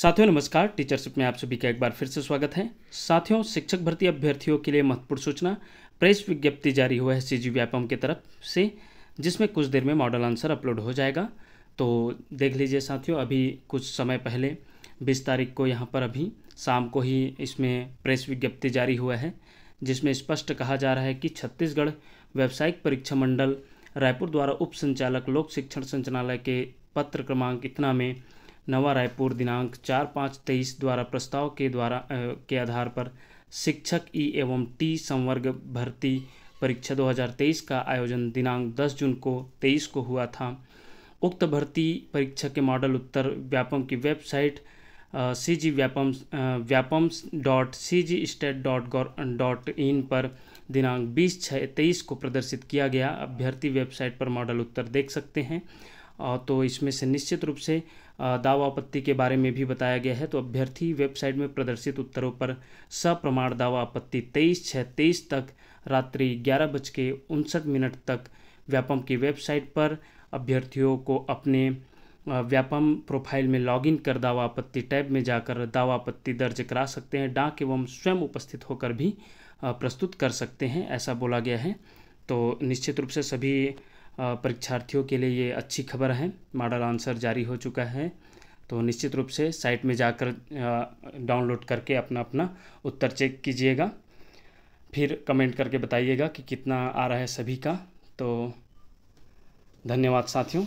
साथियों नमस्कार टीचरशिप में आप सभी का एक बार फिर से स्वागत है साथियों शिक्षक भर्ती अभ्यर्थियों के लिए महत्वपूर्ण सूचना प्रेस विज्ञप्ति जारी हुआ है सी जी व्यापम की तरफ से जिसमें कुछ देर में मॉडल आंसर अपलोड हो जाएगा तो देख लीजिए साथियों अभी कुछ समय पहले बीस तारीख को यहाँ पर अभी शाम को ही इसमें प्रेस विज्ञप्ति जारी हुआ है जिसमें स्पष्ट कहा जा रहा है कि छत्तीसगढ़ व्यावसायिक परीक्षा मंडल रायपुर द्वारा उप संचालक लोक शिक्षण संचालय के पत्र क्रमांक इतना में नवा रायपुर दिनांक चार पाँच तेईस द्वारा प्रस्ताव के द्वारा के आधार पर शिक्षक ई एवं टी संवर्ग भर्ती परीक्षा 2023 का आयोजन दिनांक 10 जून को 23 को हुआ था उक्त भर्ती परीक्षा के मॉडल उत्तर व्यापम की वेबसाइट सी जी व्यापम व्यापम्स dot C G state dot dot in पर दिनांक बीस छः तेईस को प्रदर्शित किया गया अभ्यर्थी वेबसाइट पर मॉडल उत्तर देख सकते हैं तो इसमें से निश्चित रूप से दावा आपत्ति के बारे में भी बताया गया है तो अभ्यर्थी वेबसाइट में प्रदर्शित उत्तरों पर सप्रमाण दावा आपत्ति तेईस छः तेईस तक रात्रि ग्यारह बज के उनसठ मिनट तक व्यापम की वेबसाइट पर अभ्यर्थियों को अपने व्यापम प्रोफाइल में लॉगिन कर दावा आपत्ति टैब में जाकर दावा आपत्ति दर्ज करा सकते हैं डाक एवं स्वयं उपस्थित होकर भी प्रस्तुत कर सकते हैं ऐसा बोला गया है तो निश्चित रूप से सभी परीक्षार्थियों के लिए ये अच्छी खबर है मॉडल आंसर जारी हो चुका है तो निश्चित रूप से साइट में जाकर डाउनलोड करके अपना अपना उत्तर चेक कीजिएगा फिर कमेंट करके बताइएगा कि कितना आ रहा है सभी का तो धन्यवाद साथियों